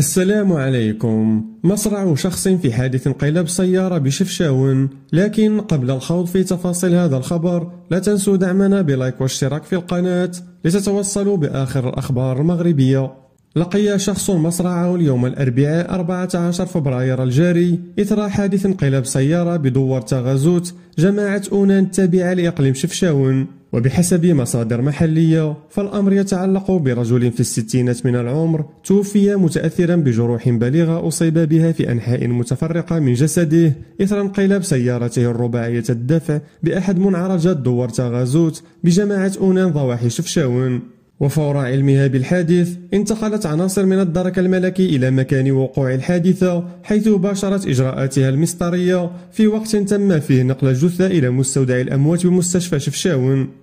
السلام عليكم مصرع شخص في حادث انقلاب سيارة بشفشاون لكن قبل الخوض في تفاصيل هذا الخبر لا تنسوا دعمنا بلايك واشتراك في القناة لتتوصلوا بآخر الأخبار المغربية لقي شخص مصرعه اليوم الأربعاء 14 فبراير الجاري إثر حادث انقلاب سيارة بدور تغازوت جماعة أونان التابعة لإقليم شفشاون وبحسب مصادر محلية فالأمر يتعلق برجل في الستينات من العمر توفي متأثرا بجروح بليغة أصيب بها في أنحاء متفرقة من جسده إثر انقلاب سيارته الرباعية الدفع بأحد منعرجات دوار تغازوت بجماعة أونان ضواحي شفشاون وفور علمها بالحادث انتقلت عناصر من الدرك الملكي إلى مكان وقوع الحادثة حيث باشرت إجراءاتها المسطرية في وقت تم فيه نقل الجثة إلى مستودع الأموات بمستشفى شفشاون